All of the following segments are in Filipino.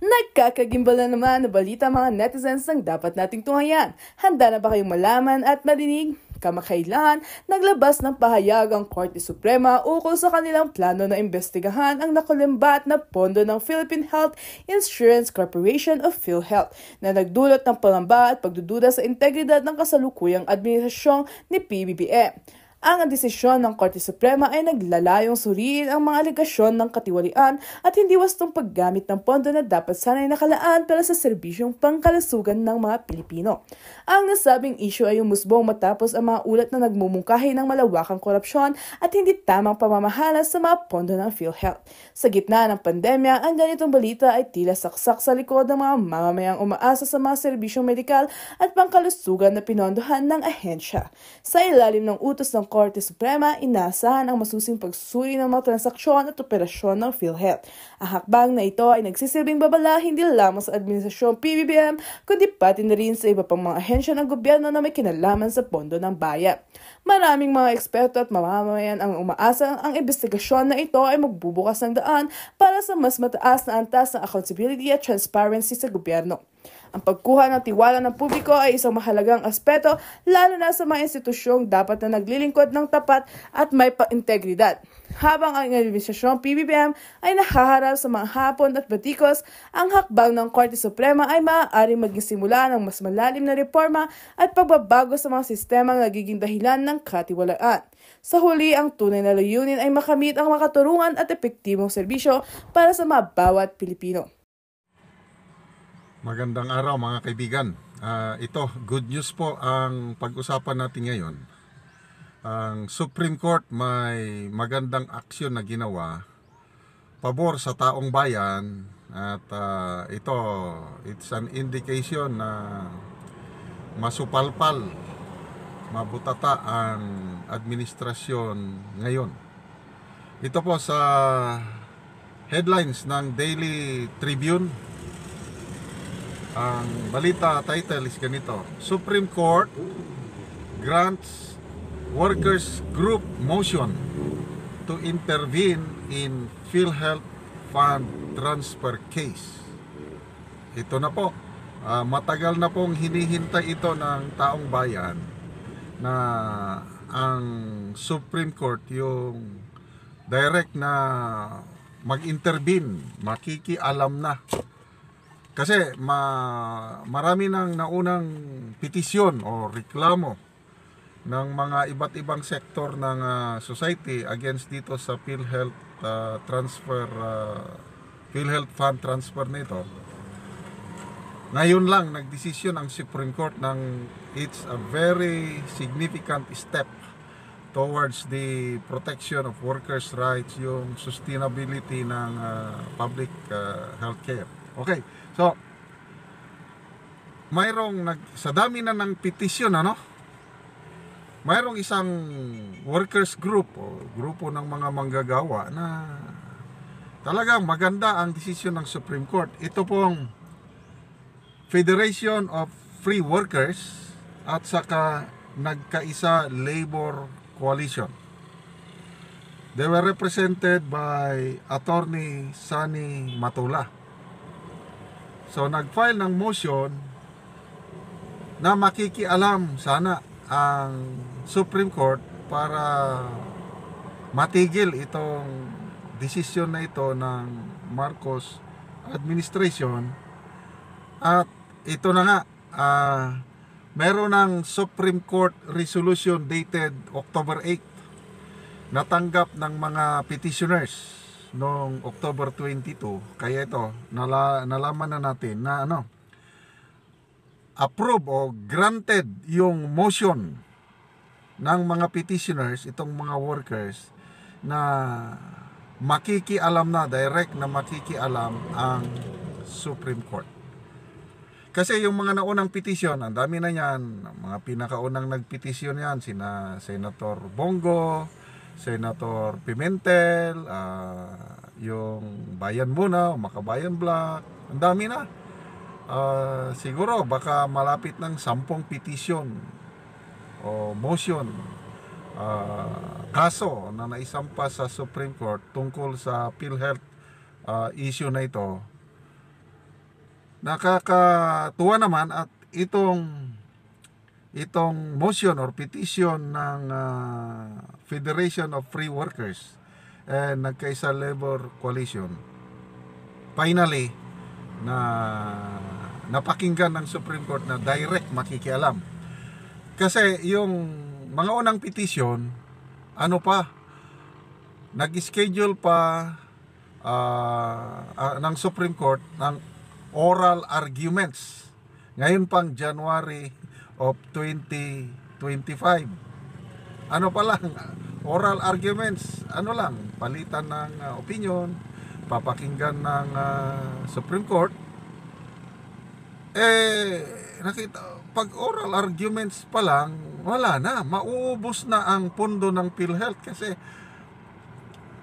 Nagkakagimbal na naman na balita mga netizens ng dapat nating tunghayan. Handa na ba kayong malaman at marinig? Kamakailan, naglabas ng pahayag ang Korte Suprema ukol sa kanilang plano na imbestigahan ang nakulimbat na pondo ng Philippine Health Insurance Corporation of PhilHealth na nagdulot ng palamba at pagdududa sa integridad ng kasalukuyang administrasyong ni PBBM. E. Ang desisyon ng Korte Suprema ay naglalayong suriin ang mga aligasyon ng katiwalian at hindi wastong paggamit ng pondo na dapat sanay nakalaan para sa serbisyong pangkalasugan ng mga Pilipino. Ang nasabing issue ay umusbong matapos ang mga ulat na nagmumungkahi ng malawakang korupsyon at hindi tamang pamamahala sa mga pondo ng PhilHealth. Sa gitna ng pandemya, ang ganitong balita ay tila saksak sa likod ng mga mamamayang umaasa sa mga serbisyong medikal at pangkalusugan na pinondohan ng ahensya. Sa ilalim ng utos ng Korte Suprema, inasahan ang masusing pagsusuri ng mga transaksyon at operasyon ng PhilHealth. Ang hakbang na ito ay nagsisilbing babala hindi lamang sa administrasyong PBBM, kundi pati na rin sa iba pang mga ahensya ng gobyerno na may kinalaman sa pondo ng bayan. Maraming mga eksperto at mamamayan ang umaasa ang investigasyon na ito ay magbubukas ng daan para sa mas mataas na antas ng accountability at transparency sa gobyerno. Ang pagkuha ng tiwala ng publiko ay isang mahalagang aspeto lalo na sa mga institusyong dapat na naglilingkod ng tapat at may integridad. Habang ang Administrasyong PBBM ay nahaharap sa mga hapon at batikos, ang hakbang ng Korte Suprema ay maaaring maging simula ng mas malalim na reforma at pagbabago sa mga sistema na nagiging dahilan ng katiwalaan. Sa huli, ang tunay na layunin ay makamit ang makaturungan at epektibong serbisyo para sa mabawat Pilipino. Magandang araw mga kaibigan. Uh, ito, good news po ang pag-usapan natin ngayon. Ang Supreme Court may magandang aksyon na ginawa pabor sa taong bayan at uh, ito, it's an indication na masupalpal, mabutata ang administrasyon ngayon. Ito po sa headlines ng Daily Tribune ang balita title is ganito. Supreme Court grants workers group motion to intervene in PhilHealth fund transfer case. Ito na po. Uh, matagal na pong hinihintay ito ng taong bayan na ang Supreme Court yung direct na mag-intervene, makikialam na kasi ma, marami ng naunang petisyon o reklamo ng mga iba't ibang sektor ng uh, society against dito sa PhilHealth uh, transfer uh, PhilHealth fund transfer nito. Ngayon lang nagdesisyon ang Supreme Court ng it's a very significant step towards the protection of workers' rights, yung sustainability ng uh, public uh, healthcare. Okay. So, mayroong nag, sa dami na ng petition, ano? Mayroong isang workers group o grupo ng mga manggagawa na talagang maganda ang desisyon ng Supreme Court. Ito pong Federation of Free Workers at saka nagkaisa labor coalition. They were represented by attorney Sunny Matula. So nag-file ng motion na makikialam sana ang Supreme Court para matigil itong desisyon na ito ng Marcos administration at ito na nga uh, meron ng Supreme Court resolution dated October 8 natanggap ng mga petitioners noong October 22. Kaya ito, nala, nalaman na natin na ano, approve o granted yung motion ng mga petitioners, itong mga workers, na makikialam na, direct na makikialam ang Supreme Court. Kasi yung mga naunang petisyon, ang dami na yan, mga pinakaunang nagpetisyon yan, sina Senator Bongo, Senator Pimentel, uh, yung Bayan Muna, Makabayan Black, ang dami na. Uh, siguro baka malapit ng sampung petition o motion uh, kaso na naisampa sa Supreme Court tungkol sa PhilHealth uh, issue na ito. Nakakatuwa naman at itong itong motion or petition ng uh, Federation of Free Workers and nagkaisa labor coalition finally na napakinggan ng Supreme Court na direct makikialam kasi yung mga unang petition ano pa nag-schedule pa uh, uh, ng Supreme Court ng oral arguments ngayon pang January of 2025 ano pa lang oral arguments ano lang palitan ng uh, opinion papakinggan ng uh, Supreme Court eh nakita pag oral arguments pa lang wala na mauubos na ang pondo ng PhilHealth kasi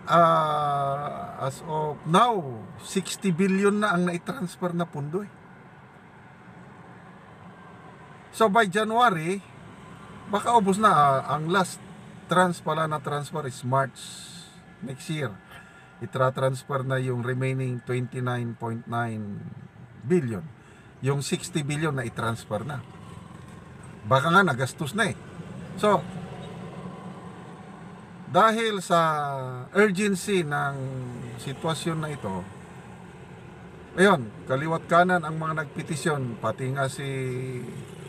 uh, as of now 60 billion na ang naitransfer na pondo eh So by January, baka ubos na ah, ang last trans pala na transfer is March next year. Itra-transfer na yung remaining 29.9 billion. Yung 60 billion na i-transfer na. Baka nga nagastos na eh. So, dahil sa urgency ng sitwasyon na ito, ayun, kaliwat kanan ang mga nagpetisyon, pati nga si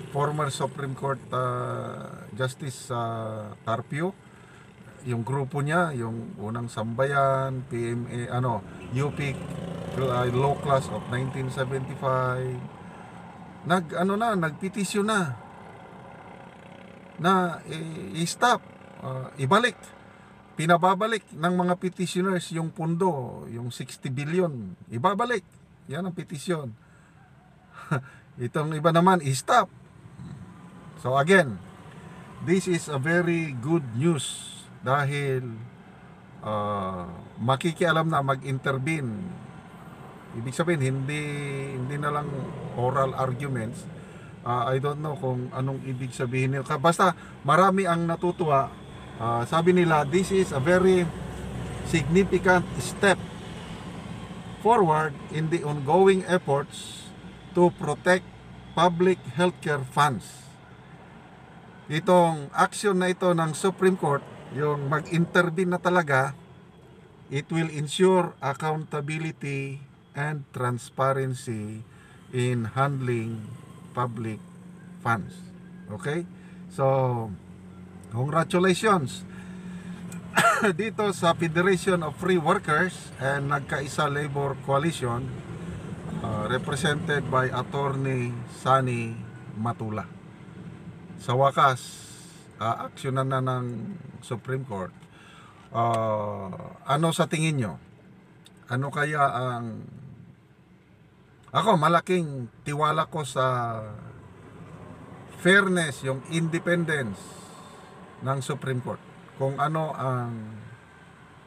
former Supreme Court uh, Justice uh, Carpio yung grupo niya yung unang sambayan PMA ano UP low uh, Class of 1975 nag ano na nagpetisyon na na i-stop uh, ibalik pinababalik ng mga petitioners yung pundo yung 60 billion ibabalik yan ang petisyon itong iba naman i-stop So again, this is a very good news dahil uh, makikialam na mag-intervene. Ibig sabihin hindi hindi na lang oral arguments. Uh, I don't know kung anong ibig sabihin nila. Basta marami ang natutuwa. Uh, sabi nila this is a very significant step forward in the ongoing efforts to protect public healthcare funds itong action na ito ng Supreme Court, yung mag-intervene na talaga, it will ensure accountability and transparency in handling public funds. Okay? So, congratulations dito sa Federation of Free Workers and Nagkaisa Labor Coalition uh, represented by Attorney Sunny Matula sa wakas uh, na ng Supreme Court uh, ano sa tingin nyo ano kaya ang ako malaking tiwala ko sa fairness yung independence ng Supreme Court kung ano ang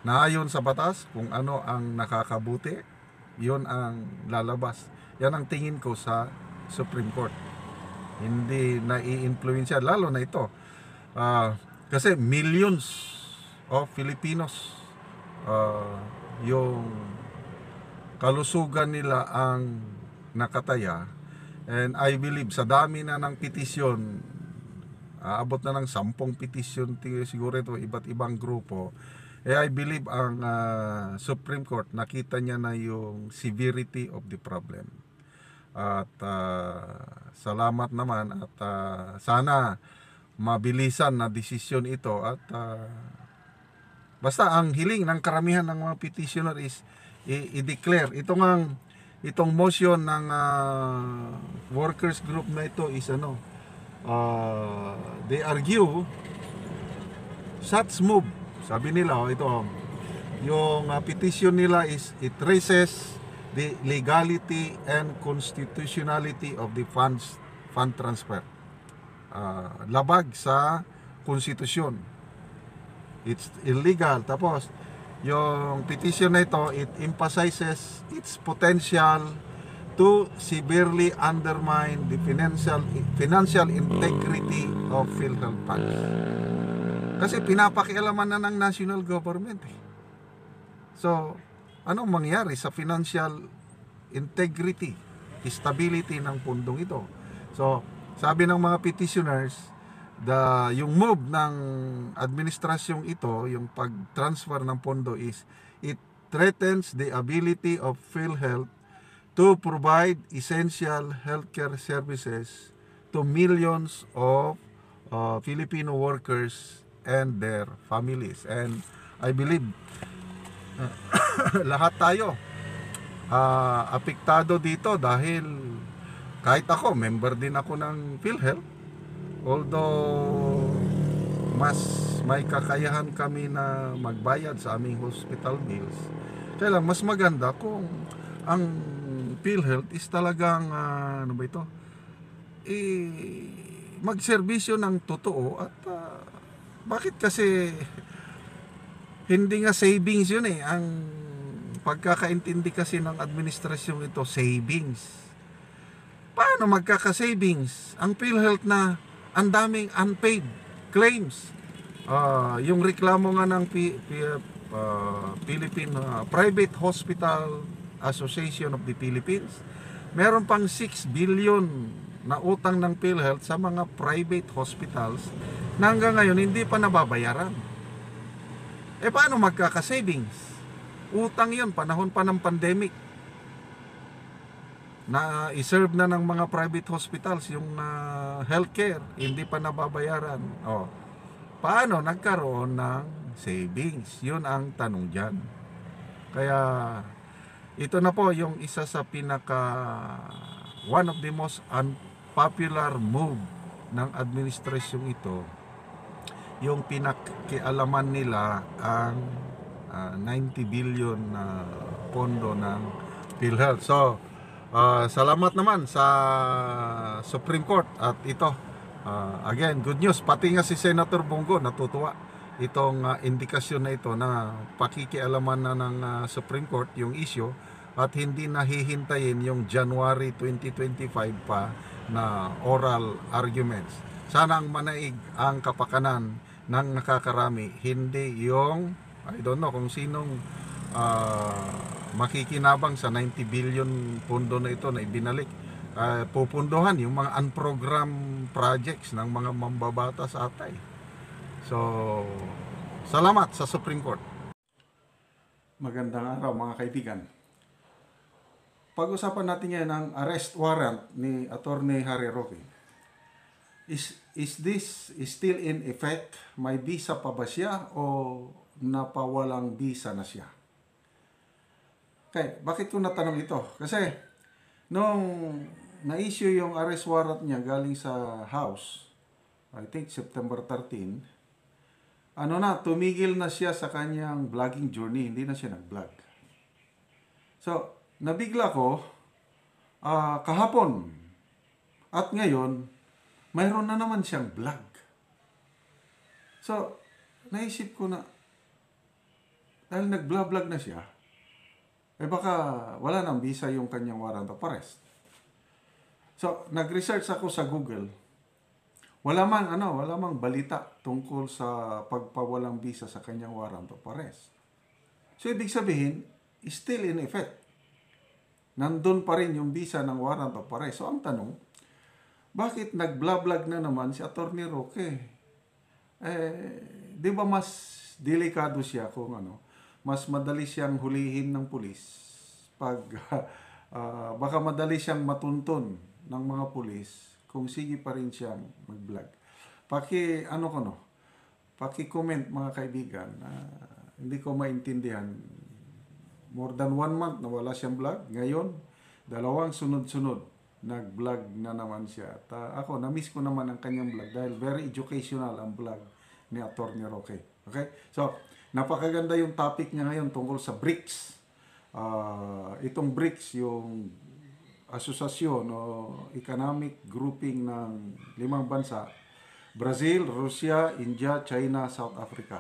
naayon sa batas kung ano ang nakakabuti yun ang lalabas yan ang tingin ko sa Supreme Court hindi naiimpluwensya lalo na ito. Uh, kasi millions of Filipinos uh, yung kalusugan nila ang nakataya and I believe sa dami na ng petisyon aabot na ng sampung petisyon siguro ito iba't ibang grupo eh I believe ang uh, Supreme Court nakita niya na yung severity of the problem at uh, salamat naman at uh, sana mabilisan na desisyon ito at uh, basta ang hiling ng karamihan ng mga petitioner is i-declare itong ang itong motion ng uh, workers group na ito is ano uh, they argue such move sabi nila oh, ito yung uh, petition nila is it raises the legality and constitutionality of the funds fund transfer. Uh, labag sa konstitusyon. It's illegal. Tapos, yung petition na ito, it emphasizes its potential to severely undermine the financial financial integrity of federal funds. Kasi pinapakialaman na ng national government. Eh. So, anong mangyari sa financial integrity, stability ng pundong ito. So, sabi ng mga petitioners, the yung move ng administrasyong ito, yung pag-transfer ng pondo is it threatens the ability of PhilHealth to provide essential healthcare services to millions of uh, Filipino workers and their families. And I believe lahat tayo uh, apektado dito dahil kahit ako, member din ako ng PhilHealth. Although mas may kakayahan kami na magbayad sa aming hospital bills. Kaya lang mas maganda kung ang PhilHealth is talagang uh, ano ba ito? Eh, magserbisyo ng totoo at uh, bakit kasi hindi nga savings yun eh. Ang pagkakaintindi kasi ng administrasyon ito, savings. Paano magkaka-savings? Ang PhilHealth na ang daming unpaid claims. Uh, yung reklamo nga ng P- P- uh, Philippine uh, Private Hospital Association of the Philippines, meron pang 6 billion na utang ng PhilHealth sa mga private hospitals na hanggang ngayon hindi pa nababayaran. Eh paano magkaka-savings? Utang yon panahon pa ng pandemic. Na i-serve na ng mga private hospitals yung uh, healthcare, hindi pa nababayaran. Oh. Paano nagkaroon ng savings? Yun ang tanong dyan. Kaya ito na po yung isa sa pinaka one of the most unpopular move ng administrasyong ito yung pinakialaman nila ang uh, ah, 90 billion na uh, pondo ng PhilHealth. So, uh, salamat naman sa Supreme Court at ito uh, again good news pati nga si Senator Bongo natutuwa itong uh, indikasyon na ito na pakikialaman na ng uh, Supreme Court yung issue at hindi nahihintayin yung January 2025 pa na oral arguments. Sana ang manaig ang kapakanan ng nakakarami hindi yung I don't know kung sinong uh, makikinabang sa 90 billion pondo na ito na ibinalik uh, ah, pupundohan yung mga unprogram projects ng mga mambabata sa atay so salamat sa Supreme Court Magandang araw mga kaibigan pag-usapan natin ngayon ang arrest warrant ni Attorney Harry Roque is, is this is still in effect? May visa pa ba siya o napawalang visa na siya? Okay, bakit ko natanong ito? Kasi nung na-issue yung arrest warrant niya galing sa house, I think September 13, ano na, tumigil na siya sa kanyang vlogging journey, hindi na siya nag-vlog. So, nabigla ko uh, kahapon at ngayon mayroon na naman siyang vlog. So, naisip ko na, dahil nag-vlog na siya, eh baka wala nang visa yung kanyang warrant of arrest. So, nag-research ako sa Google. Wala mang, ano, wala mang balita tungkol sa pagpawalang visa sa kanyang warrant of arrest. So, ibig sabihin, still in effect. Nandun pa rin yung visa ng warrant of arrest. So, ang tanong, bakit nagblablog na naman si Atty. Roque? Eh, di ba mas delikado siya kung ano, mas madali siyang hulihin ng pulis pag uh, baka madali siyang matuntun ng mga pulis kung sige pa rin siyang mag-vlog. Paki, ano ko no, paki-comment mga kaibigan, uh, hindi ko maintindihan. More than one month na wala siyang vlog. Ngayon, dalawang sunod-sunod nag-vlog na naman siya. Ta ako, na-miss ko naman ang kanyang vlog dahil very educational ang vlog ni Atty. Roque. Okay? So, napakaganda yung topic niya ngayon tungkol sa BRICS. Uh, itong BRICS, yung asosasyon o economic grouping ng limang bansa, Brazil, Russia, India, China, South Africa.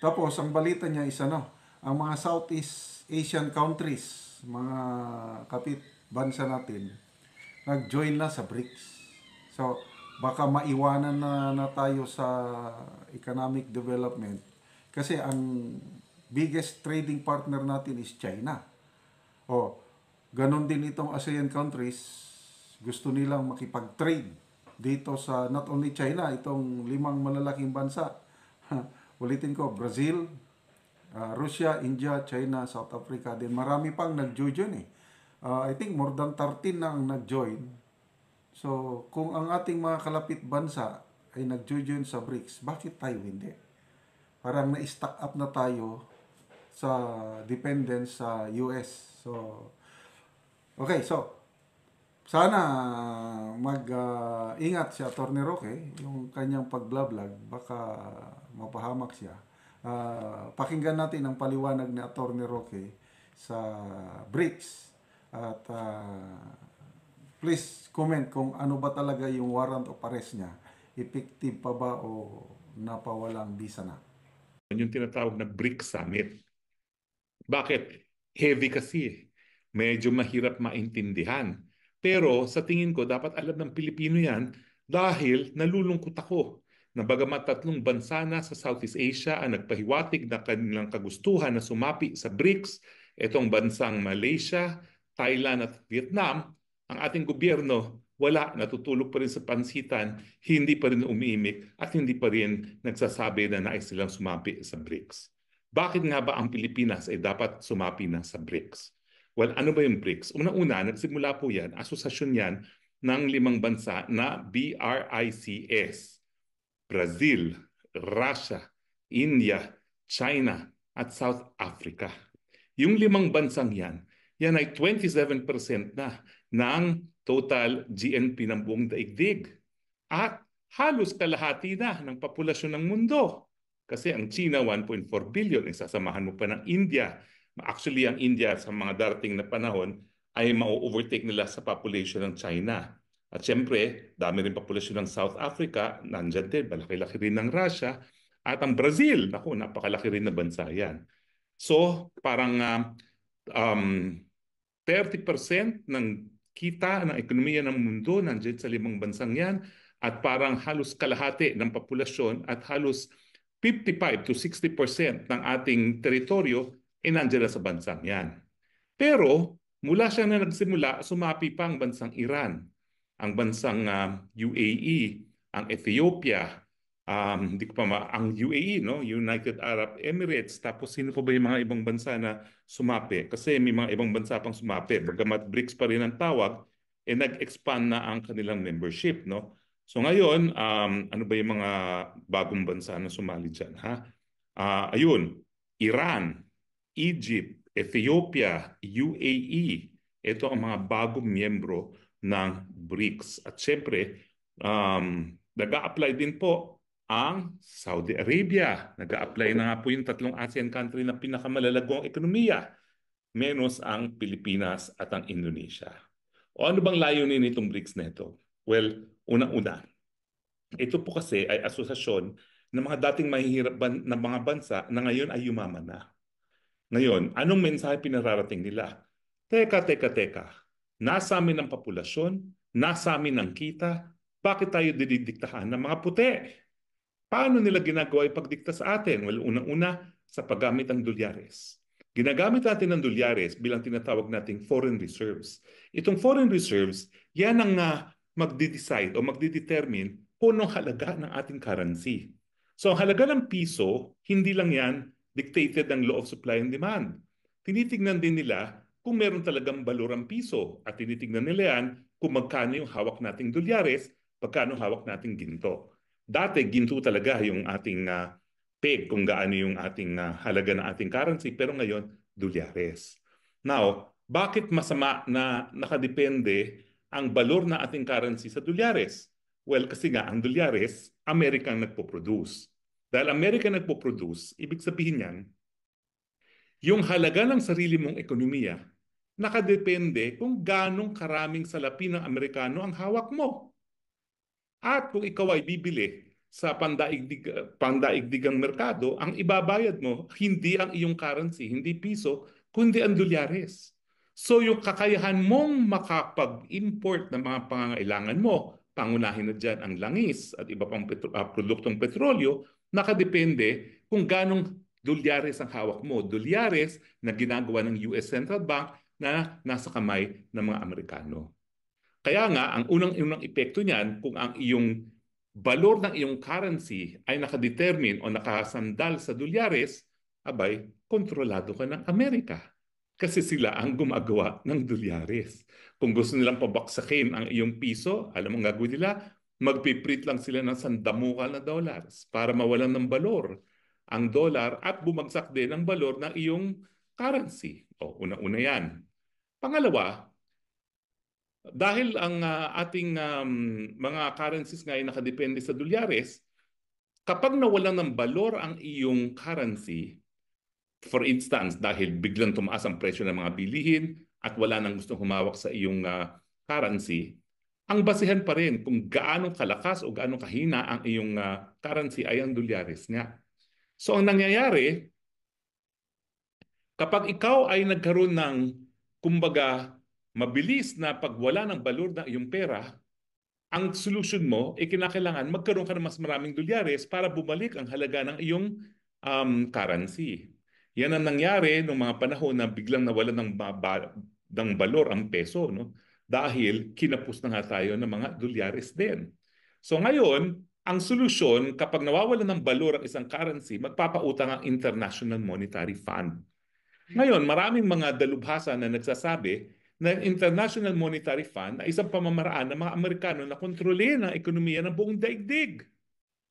Tapos, ang balita niya isa no, ang mga Southeast Asian countries mga kapit bansa natin nag-join na sa BRICS. So, baka maiwanan na, na tayo sa economic development kasi ang biggest trading partner natin is China. O, ganun din itong ASEAN countries, gusto nilang makipag-trade dito sa not only China, itong limang malalaking bansa. Ulitin ko, Brazil, Uh, Russia, India, China, South Africa din. Marami pang nag-join eh. Uh, I think more than 13 na ang nag-join. So, kung ang ating mga kalapit bansa ay nag-join sa BRICS, bakit tayo hindi? Parang na-stack up na tayo sa dependence sa US. So, okay, so, sana mag-ingat ah, uh, si Atty. Roque, yung kanyang pag-vlog, baka mapahamak siya. Uh, pakinggan natin ang paliwanag ni Attorney Roque sa BRICS at uh, please comment kung ano ba talaga yung warrant of arrest niya. Effective pa ba o napawalang bisa na? Yung tinatawag na BRICS Summit. Bakit? Heavy kasi. Eh. Medyo mahirap maintindihan. Pero sa tingin ko, dapat alam ng Pilipino yan dahil nalulungkot ako na bagamat tatlong bansa na sa Southeast Asia ang nagpahiwatig na kanilang kagustuhan na sumapi sa BRICS, itong bansang Malaysia, Thailand at Vietnam, ang ating gobyerno wala, natutulog pa rin sa pansitan, hindi pa rin umiimik at hindi pa rin nagsasabi na nais nilang sumapi sa BRICS. Bakit nga ba ang Pilipinas ay dapat sumapi na sa BRICS? Well, ano ba yung BRICS? Una-una, nagsimula po yan, asosasyon yan ng limang bansa na BRICS. Brazil, Russia, India, China, at South Africa. Yung limang bansang yan, yan ay 27% na ng total GNP ng buong daigdig. At halos kalahati na ng populasyon ng mundo. Kasi ang China 1.4 billion, isasamahan eh, mo pa ng India. Actually, ang India sa mga darating na panahon ay ma-overtake nila sa population ng China. At siyempre, dami rin populasyon ng South Africa, nandyan din, malaki-laki rin ng Russia. At ang Brazil, naku, napakalaki rin na bansa yan. So, parang uh, um, 30% ng kita ng ekonomiya ng mundo nandiyan sa limang bansang yan at parang halos kalahati ng populasyon at halos 55 to 60% ng ating teritoryo ay eh, nandiyan sa bansang yan. Pero mula siya na nagsimula, sumapi pa ang bansang Iran ang bansang uh, ah, UAE, ang Ethiopia, um, di ko pa ma- ang UAE, no? United Arab Emirates. Tapos sino pa ba yung mga ibang bansa na sumapi? Kasi may mga ibang bansa pang sumapi. Bagamat BRICS pa rin ang tawag, eh nag-expand na ang kanilang membership, no? So ngayon, um, ano ba yung mga bagong bansa na sumali dyan, ha? Uh, ayun, Iran, Egypt, Ethiopia, UAE, ito ang mga bagong miyembro ng BRICS. At siyempre, um, nag-a-apply din po ang Saudi Arabia. Nag-a-apply na nga po yung tatlong ASEAN country na pinakamalalagong ekonomiya, menos ang Pilipinas at ang Indonesia. O ano bang layunin nitong BRICS na ito? Well, una una ito po kasi ay asosasyon ng mga dating mahihirap ban- ng mga bansa na ngayon ay yumaman na. Ngayon, anong mensahe pinararating nila? Teka, teka, teka. Nasa amin ang populasyon, nasa amin ang kita, bakit tayo didiktahan ng mga puti? Paano nila ginagawa yung pagdikta sa atin? Well, unang-una, sa paggamit ng dolyares. Ginagamit natin ng dolyares bilang tinatawag nating foreign reserves. Itong foreign reserves, yan ang uh, magde-decide o magde-determine kung anong halaga ng ating currency. So ang halaga ng piso, hindi lang yan dictated ng law of supply and demand. Tinitingnan din nila kung meron talagang balurang piso at tinitingnan nila yan kung magkano yung hawak nating dolyares, magkano hawak nating ginto. Dati ginto talaga yung ating uh, peg kung gaano yung ating uh, halaga ng ating currency pero ngayon dolyares. Now, bakit masama na nakadepende ang balor na ating currency sa dolyares? Well, kasi nga ang dolyares, Amerika ang nagpo-produce. Dahil Amerika nagpo-produce, ibig sabihin niyan, yung halaga ng sarili mong ekonomiya nakadepende kung ganong karaming salapi ng Amerikano ang hawak mo. At kung ikaw ay bibili sa pandaigdig, pandaigdigang merkado, ang ibabayad mo hindi ang iyong currency, hindi piso, kundi ang dolyares. So yung kakayahan mong makapag-import ng mga pangangailangan mo, pangunahin na dyan ang langis at iba pang petro- uh, produktong petrolyo, nakadepende kung ganong dolyares ang hawak mo. Dolyares na ginagawa ng US Central Bank na nasa kamay ng mga Amerikano. Kaya nga, ang unang-unang epekto niyan, kung ang iyong balor ng iyong currency ay nakadetermine o nakasandal sa dolyares, abay, kontrolado ka ng Amerika. Kasi sila ang gumagawa ng dolyares. Kung gusto nilang pabaksakin ang iyong piso, alam mo ang gagawin nila, magpiprint lang sila ng sandamukal na dollars para mawalan ng balor ang dollar at bumagsak din ang balor ng iyong currency. O, una-una yan. Pangalawa, dahil ang uh, ating um, mga currencies ngayon nakadepende sa dolyares, kapag nawalan ng balor ang iyong currency, for instance, dahil biglang tumaas ang presyo ng mga bilihin at wala nang gustong humawak sa iyong uh, currency, ang basihan pa rin kung gaano kalakas o gaano kahina ang iyong uh, currency ay ang dolyares niya. So ang nangyayari, kapag ikaw ay nagkaroon ng kumbaga, mabilis na pagwala ng balor ng iyong pera, ang solution mo ay eh, kinakailangan magkaroon ka ng mas maraming dolyares para bumalik ang halaga ng iyong um, currency. Yan ang nangyari noong mga panahon na biglang nawalan ng, ba- ng balor ang peso no? dahil kinapos na nga tayo ng mga dolyares din. So ngayon, ang solusyon kapag nawawalan ng balor ang isang currency, magpapautang ang International Monetary Fund. Ngayon, maraming mga dalubhasa na nagsasabi na International Monetary Fund ay isang pamamaraan ng mga Amerikano na kontrolin ang ekonomiya ng buong daigdig.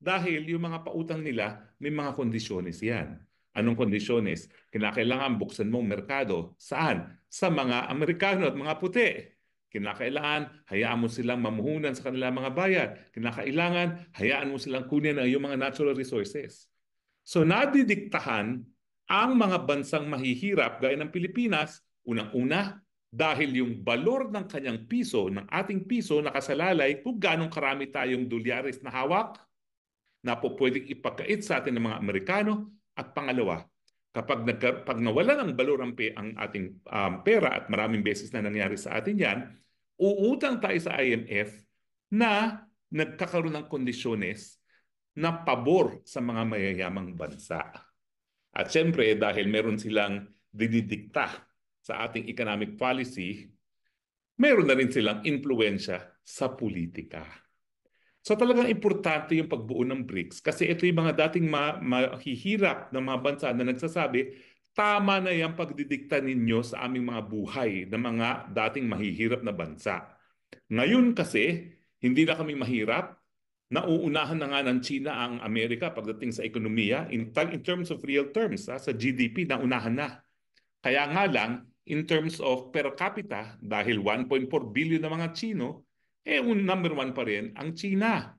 Dahil yung mga pautang nila, may mga kondisyones yan. Anong kondisyones? Kinakailangan buksan mong merkado. Saan? Sa mga Amerikano at mga puti. Kinakailangan, hayaan mo silang mamuhunan sa kanilang mga bayan. Kinakailangan, hayaan mo silang kunin ang iyong mga natural resources. So nadidiktahan ang mga bansang mahihirap gaya ng Pilipinas, unang-una dahil yung balor ng kanyang piso, ng ating piso nakasalalay kung ganong karami tayong dolyares na hawak na po pwedeng ipagkait sa atin ng mga Amerikano. At pangalawa, kapag nag, pag nawala ng balor ang, ang ating um, pera at maraming beses na nangyari sa atin yan, uutang tayo sa IMF na nagkakaroon ng kondisyones na pabor sa mga mayayamang bansa. At siyempre, dahil meron silang dididikta sa ating economic policy, meron na rin silang impluensya sa politika. So talagang importante yung pagbuo ng BRICS kasi ito yung mga dating ma- mahihirap na mga bansa na nagsasabi, tama na yung pagdidikta ninyo sa aming mga buhay ng mga dating mahihirap na bansa. Ngayon kasi, hindi na kami mahirap, nauunahan na nga ng China ang Amerika pagdating sa ekonomiya in, in terms of real terms ha, ah, sa GDP naunahan na kaya nga lang in terms of per capita dahil 1.4 billion na mga Chino eh un number one pa rin ang China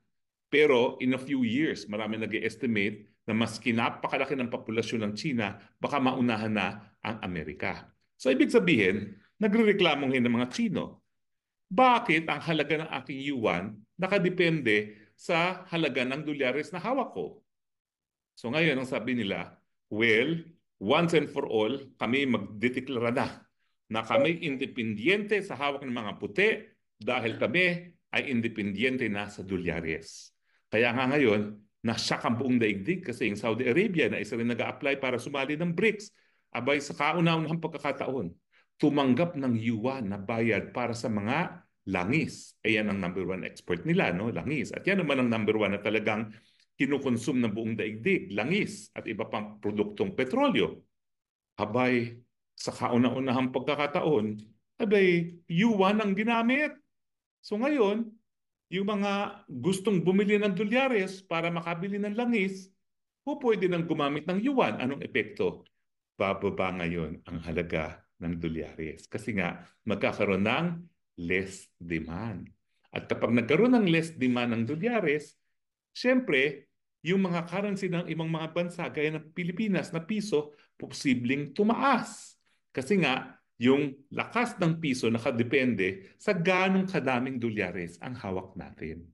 pero in a few years marami nag-estimate na maski napakalaki ng populasyon ng China baka maunahan na ang Amerika so ibig sabihin nagrereklamo ng mga Chino bakit ang halaga ng aking yuan nakadepende sa halaga ng dolyares na hawak ko. So ngayon, ang sabi nila, well, once and for all, kami magdedeklara na na kami independyente sa hawak ng mga puti dahil kami ay independyente na sa dolyares. Kaya nga ngayon, nasyak ang buong daigdig kasi yung Saudi Arabia na isa rin nag apply para sumali ng BRICS. Abay sa kauna-unahang pagkakataon, tumanggap ng yuwa na bayad para sa mga langis. Ayan ang number one export nila, no? langis. At yan naman ang number one na talagang kinukonsume ng buong daigdig, langis at iba pang produktong petrolyo. Habay, sa kauna-unahang pagkakataon, abay, yuan ang ginamit. So ngayon, yung mga gustong bumili ng dolyares para makabili ng langis, po pwede nang gumamit ng yuan. Anong epekto? Bababa ngayon ang halaga ng dolyares. Kasi nga, magkakaroon ng less demand. At kapag nagkaroon ng less demand ng dolyares, siyempre, yung mga currency ng ibang mga bansa gaya ng Pilipinas na piso, posibleng tumaas. Kasi nga, yung lakas ng piso nakadepende sa ganong kadaming dolyares ang hawak natin.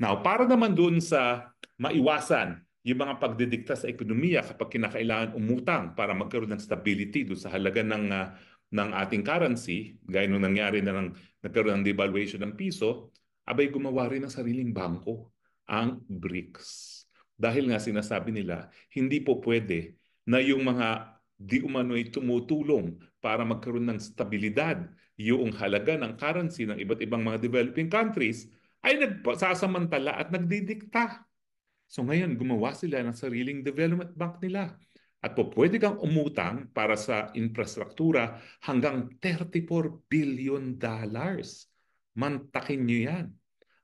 Now, para naman doon sa maiwasan yung mga pagdidikta sa ekonomiya kapag kinakailangan umutang para magkaroon ng stability doon sa halaga ng uh, ng ating currency, gaya nung nangyari na ng, nagkaroon ng devaluation ng piso, abay gumawa rin ng sariling bangko, ang BRICS. Dahil nga sinasabi nila, hindi po pwede na yung mga di umano'y tumutulong para magkaroon ng stabilidad yung halaga ng currency ng iba't ibang mga developing countries ay nagsasamantala at nagdidikta. So ngayon, gumawa sila ng sariling development bank nila at po pwede kang umutang para sa infrastruktura hanggang 34 billion dollars. Mantakin nyo yan.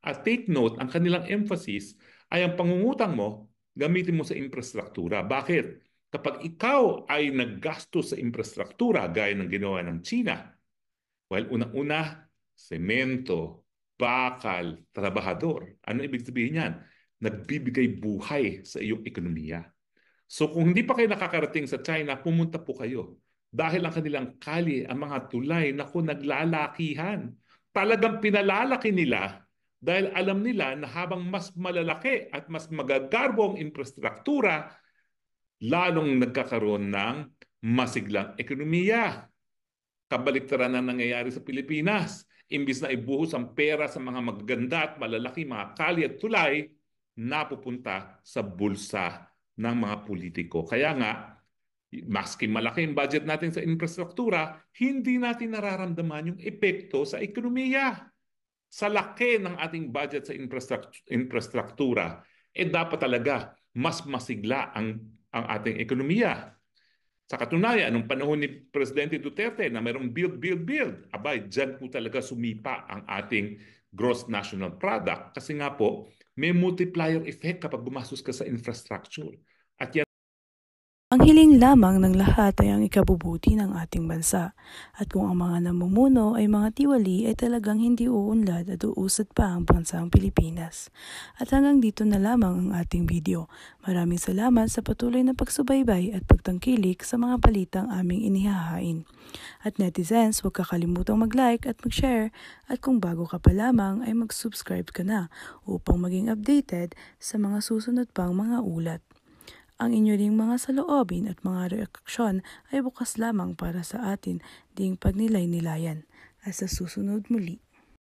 At take note, ang kanilang emphasis ay ang pangungutang mo, gamitin mo sa infrastruktura. Bakit? Kapag ikaw ay naggasto sa infrastruktura gaya ng ginawa ng China, well, unang-una, semento, bakal, trabahador. Ano ibig sabihin yan? Nagbibigay buhay sa iyong ekonomiya. So kung hindi pa kayo nakakarating sa China, pumunta po kayo. Dahil ang kanilang kali, ang mga tulay, naku, naglalakihan. Talagang pinalalaki nila dahil alam nila na habang mas malalaki at mas magagarbo ang infrastruktura, lalong nagkakaroon ng masiglang ekonomiya. Kabaliktaran na nangyayari sa Pilipinas. Imbis na ibuhos ang pera sa mga magaganda at malalaki, mga kali at tulay, napupunta sa bulsa ng mga politiko. Kaya nga, maski malaki ang budget natin sa infrastruktura, hindi natin nararamdaman yung epekto sa ekonomiya. Sa laki ng ating budget sa infrastruktura, eh dapat talaga mas masigla ang, ang ating ekonomiya. Sa katunayan, nung panahon ni Presidente Duterte na mayroong build, build, build, abay, dyan po talaga sumipa ang ating gross national product. Kasi nga po, may multiplier effect kapag gumastos ka sa infrastructure. Ang hiling lamang ng lahat ay ang ikabubuti ng ating bansa. At kung ang mga namumuno ay mga tiwali ay talagang hindi uunlad at uusad pa ang bansang Pilipinas. At hanggang dito na lamang ang ating video. Maraming salamat sa patuloy na pagsubaybay at pagtangkilik sa mga balitang aming inihahain. At netizens, huwag kakalimutang mag-like at mag-share at kung bago ka pa lamang ay mag-subscribe ka na upang maging updated sa mga susunod pang mga ulat. Ang inyong mga saloobin at mga reaksyon ay bukas lamang para sa atin ding pagnilay-nilayan. At sa susunod muli.